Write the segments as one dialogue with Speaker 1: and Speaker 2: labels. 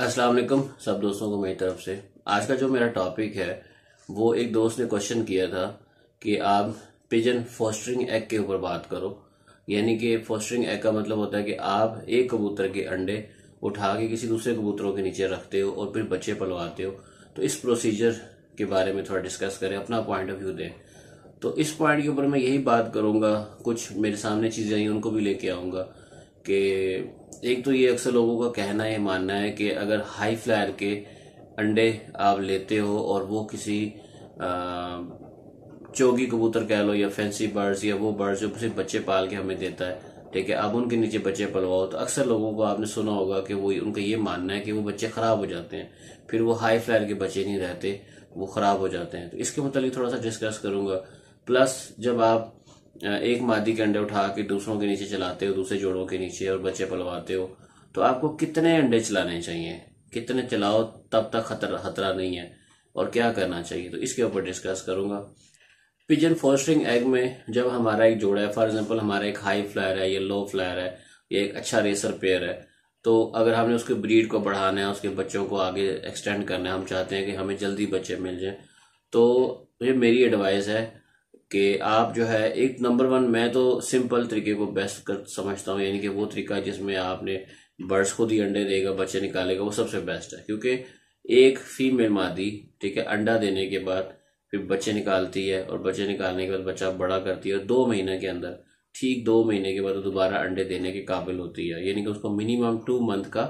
Speaker 1: अस्सलाम वालेकुम सब दोस्तों को मेरी तरफ से आज का जो मेरा टॉपिक है वो एक दोस्त ने क्वेश्चन किया था कि आप पिजन फॉस्टरिंग एग के ऊपर बात करो यानी कि फॉस्टरिंग एग का मतलब होता है कि आप एक कबूतर के अंडे उठा के किसी दूसरे कबूतरों के नीचे रखते हो और फिर बच्चे पलवाते हो तो इस प्रोसीजर के बारे में थोड़ा डिस्कस करें अपना पॉइंट ऑफ व्यू दें तो इस पॉइंट के ऊपर मैं यही बात करूंगा कुछ मेरे सामने चीज़ें आई उनको भी लेके आऊंगा कि एक तो ये अक्सर लोगों का कहना है मानना है कि अगर हाई फ्लायर के अंडे आप लेते हो और वो किसी चोगी कबूतर कह लो या फैंसी बर्ड्स या वो बर्ड्स जो सिर्फ बच्चे पाल के हमें देता है ठीक है अब उनके नीचे बच्चे पलवाओ तो अक्सर लोगों को आपने सुना होगा कि वो उनका ये मानना है कि वो बच्चे ख़राब हो जाते हैं फिर वो हाई फ्लायर के बच्चे नहीं रहते वो ख़राब हो जाते हैं तो इसके मतलब थोड़ा सा डिस्कस करूंगा प्लस जब आप एक मादी के अंडे उठा के दूसरों के नीचे चलाते हो दूसरे जोड़ों के नीचे और बच्चे पलवाते हो तो आपको कितने अंडे चलाने चाहिए कितने चलाओ तब तक खतरा खतरा नहीं है और क्या करना चाहिए तो इसके ऊपर डिस्कस करूंगा पिजन फोस्टरिंग एग में जब हमारा एक जोड़ा है फॉर एग्जाम्पल हमारा एक हाई फ्लायर है या लो फ्लायर है या एक अच्छा रेसर पेयर है तो अगर हमने उसके ब्रीड को बढ़ाना है उसके बच्चों को आगे एक्सटेंड करना है हम चाहते हैं कि हमें जल्दी बच्चे मिल जाएं तो ये मेरी एडवाइस है कि आप जो है एक नंबर वन मैं तो सिंपल तरीके को बेस्ट कर समझता हूँ यानी कि वो तरीका जिसमें आपने बर्ड्स खुद ही अंडे देगा बच्चे निकालेगा वो सबसे बेस्ट है क्योंकि एक फीमेल मादी ठीक है अंडा देने के बाद फिर बच्चे निकालती है और बच्चे निकालने के बाद बच्चा बड़ा करती है और दो महीने के अंदर ठीक दो महीने के बाद दोबारा अंडे देने के काबिल होती है यानी कि उसको मिनिमम टू मंथ का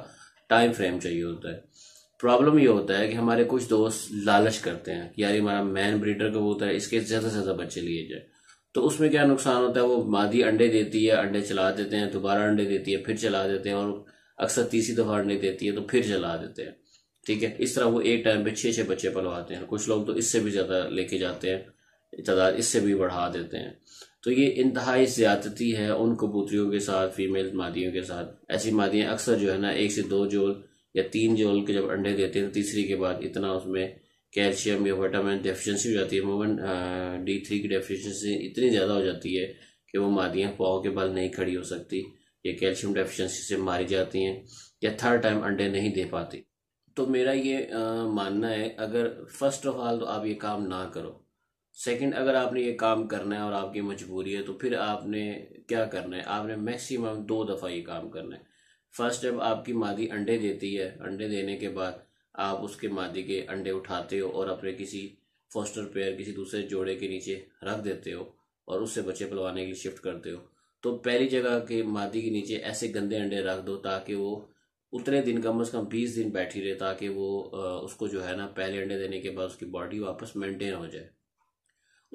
Speaker 1: टाइम फ्रेम चाहिए होता है प्रॉब्लम ये होता है कि हमारे कुछ दोस्त लालच करते हैं कि यार हमारा मैन ब्रीडर का होता है इसके ज़्यादा से ज़्यादा बच्चे लिए जाए तो उसमें क्या नुकसान होता है वो मादी अंडे देती है अंडे चला देते हैं दोबारा अंडे देती है फिर चला देते हैं और अक्सर तीसरी दफ़ा अंडे देती है तो फिर चला देते हैं ठीक है इस तरह वो एक टाइम पे छह छह बच्चे पलवाते हैं कुछ लोग तो इससे भी ज़्यादा लेके जाते हैं तादाद इससे भी बढ़ा देते हैं तो ये इंतहाई ज़्यादती है उन कबूतरियों के साथ फीमेल मादियों के साथ ऐसी मादियां अक्सर जो है ना एक से दो जोड़ या तीन जोल के जब अंडे देते हैं तो तीसरी के बाद इतना उसमें कैल्शियम या विटामिन डेफिशिएंसी हो जाती है मोमन डी थ्री की डेफिशिएंसी इतनी ज़्यादा हो जाती है कि वो मादियाँ पाओ के बल नहीं खड़ी हो सकती या कैल्शियम डेफिशिएंसी से मारी जाती हैं या थर्ड टाइम अंडे नहीं दे पाती तो मेरा ये आ, मानना है अगर फर्स्ट ऑफ ऑल तो आप ये काम ना करो सेकंड अगर आपने ये काम करना है और आपकी मजबूरी है तो फिर आपने क्या करना है आपने मैक्सिमम दो दफ़ा ये काम करना है फर्स्ट जब आपकी मादी अंडे देती है अंडे देने के बाद आप उसके मादी के अंडे उठाते हो और अपने किसी फोस्टर पेयर किसी दूसरे जोड़े के नीचे रख देते हो और उससे बच्चे पलवाने के लिए शिफ्ट करते हो तो पहली जगह के मादी के नीचे ऐसे गंदे अंडे रख दो ताकि वो उतने दिन कम से कम बीस दिन बैठी रहे ताकि वो उसको जो है ना पहले अंडे देने के बाद उसकी बॉडी वापस मेंटेन हो जाए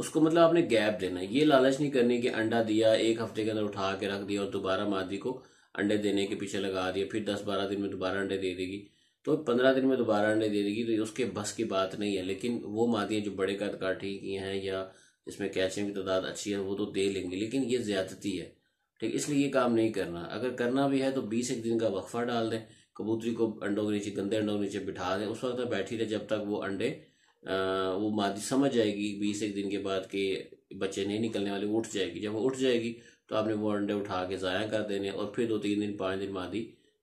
Speaker 1: उसको मतलब आपने गैप देना ये लालच नहीं करनी कि अंडा दिया एक हफ्ते के अंदर उठा के रख दिया और दोबारा मादी को अंडे देने के पीछे लगा दिया फिर दस बारह दिन में दोबारा अंडे दे देगी तो पंद्रह दिन में दोबारा अंडे दे देगी तो उसके बस की बात नहीं है लेकिन वो मादियाँ जो बड़े कद काठी की हैं या इसमें कैल्शियम की तादाद अच्छी है वो तो दे लेंगे लेकिन ये ज्यादती है ठीक इसलिए ये काम नहीं करना अगर करना भी है तो बीस एक दिन का वक्फा डाल दें कबूतरी को अंडों के नीचे गंदे अंडों के नीचे बिठा दें उस वक्त बैठी रहे जब तक वो अंडे आ, वो मादी समझ जाएगी बीस एक दिन के बाद के बच्चे नहीं निकलने वाले उठ जाएगी जब वो उठ जाएगी तो आपने वो अंडे उठा के ज़ाया कर देने और फिर दो तीन दिन पाँच दिन ही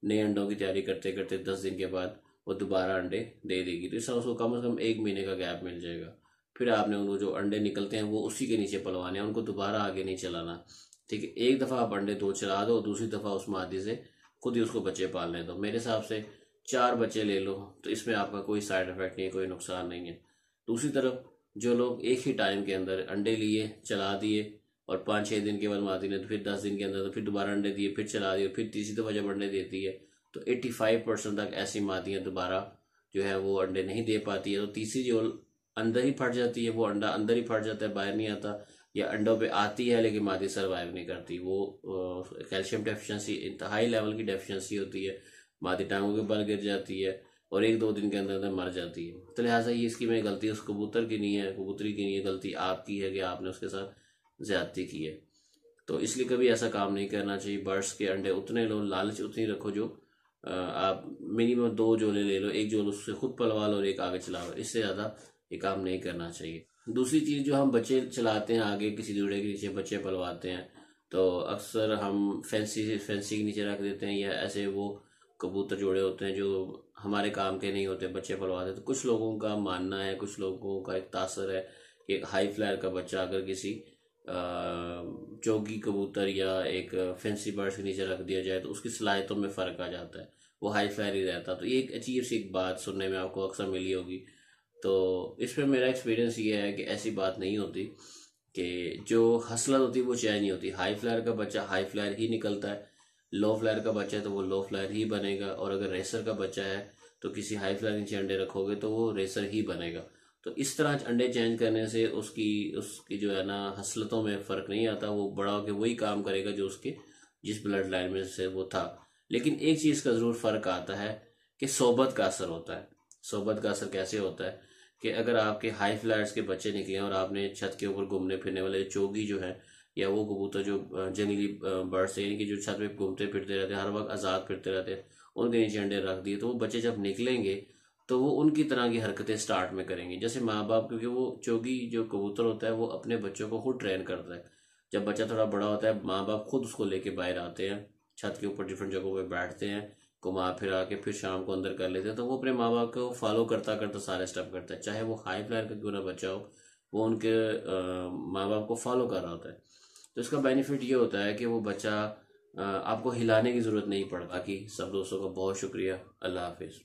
Speaker 1: नए अंडों की तैयारी करते करते दस दिन के बाद वो दोबारा अंडे दे देगी तो इससे उसको कम से कम एक महीने का गैप मिल जाएगा फिर आपने उनको जो अंडे निकलते हैं वो उसी के नीचे पलवाने हैं उनको दोबारा आगे नहीं चलाना ठीक है एक दफ़ा आप अंडे दो चला दो दूसरी दफ़ा उस मादी से खुद ही उसको बच्चे पालने दो मेरे हिसाब से चार बच्चे ले लो तो इसमें आपका कोई साइड इफेक्ट नहीं है कोई नुकसान नहीं है दूसरी तरफ जो लोग एक ही टाइम के अंदर अंडे लिए चला दिए और पाँच छः दिन के बाद मारती नहीं तो फिर दस दिन के अंदर तो फिर दोबारा अंडे दिए फिर चला दिए फिर तीसरी दफ़ा जब अंडे देती है तो एट्टी फाइव परसेंट तक ऐसी मादियाँ दोबारा जो है वो अंडे नहीं दे पाती है तो तीसरी जो अंदर ही फट जाती है वो अंडा अंदर ही फट जाता है बाहर नहीं आता या अंडों पे आती है लेकिन मादी सर्वाइव नहीं करती वो कैल्शियम डेफिशिएंसी इंतहाई लेवल की डेफिशिएंसी होती है मादी टांगों के बल गिर जाती है और एक दो दिन के अंदर अंदर मर जाती है तो लिहाजा ये इसकी मेरी गलती उस कबूतर की नहीं है कबूतरी की नहीं है गलती आपकी है कि आपने उसके साथ ज्यादती की है तो इसलिए कभी ऐसा काम नहीं करना चाहिए बर्ड्स के अंडे उतने लो लालच उतनी रखो जो आप मिनिमम दो जोले ले लो एक जोल उससे खुद पलवा लो और एक आगे चला लो इससे ज़्यादा ये काम नहीं करना चाहिए दूसरी चीज़ जो हम बच्चे चलाते हैं आगे किसी जुड़े के नीचे बच्चे पलवाते हैं तो अक्सर हम फैंसी फैंसी के नीचे रख देते हैं या ऐसे वो कबूतर जोड़े होते हैं जो हमारे काम के नहीं होते बच्चे पलवाते तो कुछ लोगों का मानना है कुछ लोगों का एक तासर है कि एक हाई फ्लायर का बच्चा अगर किसी चौकी कबूतर या एक फैंसी बर्ड के नीचे रख दिया जाए तो उसकी सलाहितों में फ़र्क आ जाता है वो हाई फायर ही रहता तो ये एक अजीब सी एक बात सुनने में आपको अक्सर मिली होगी तो इस पर मेरा एक्सपीरियंस ये है कि ऐसी बात नहीं होती कि जो हसलत होती वो चैन नहीं होती हाई फ्लायर का बच्चा हाई फ्लायर ही निकलता है लो फ्लायर का बच्चा है तो वो लो फ्लायर ही बनेगा और अगर रेसर का बच्चा है तो किसी हाई फ्लायर नीचे अंडे रखोगे तो वो रेसर ही बनेगा तो इस तरह अंडे चेंज करने से उसकी उसकी जो है ना हसलतों में फ़र्क नहीं आता वो बड़ा होकर वही काम करेगा जो उसके जिस ब्लड लाइन में से वो था लेकिन एक चीज़ का ज़रूर फ़र्क आता है कि सोबत का असर होता है सोबत का असर कैसे होता है कि अगर आपके हाई फ्लैट्स के बच्चे निकले और आपने छत के ऊपर घूमने फिरने वाले चोगी जो है या वो कबूतर जो जंगली बर्ड्स यानी कि जो छत पे घूमते फिरते रहते हैं हर वक्त आज़ाद फिरते रहते हैं उनके नीचे अंडे रख दिए तो वो बच्चे जब निकलेंगे तो वो उनकी तरह की हरकतें स्टार्ट में करेंगे जैसे माँ बाप क्योंकि वो चोगी जो कबूतर होता है वो अपने बच्चों को खुद ट्रेन करता है जब बच्चा थोड़ा बड़ा होता है माँ बाप खुद उसको लेके बाहर आते हैं छत के ऊपर डिफरेंट जगहों पे बैठते हैं घुमा फिर के फिर शाम को अंदर कर लेते हैं तो वो अपने माँ बाप को फॉलो करता करता सारे स्टेप करता है चाहे वो हाई फ्लायर का क्यों ना बच्चा हो वो उनके माँ बाप को फॉलो कर रहा होता है तो इसका बेनिफिट ये होता है कि वो बच्चा आपको हिलाने की ज़रूरत नहीं पड़ बाकी सब दोस्तों का बहुत शुक्रिया अल्लाह हाफिज़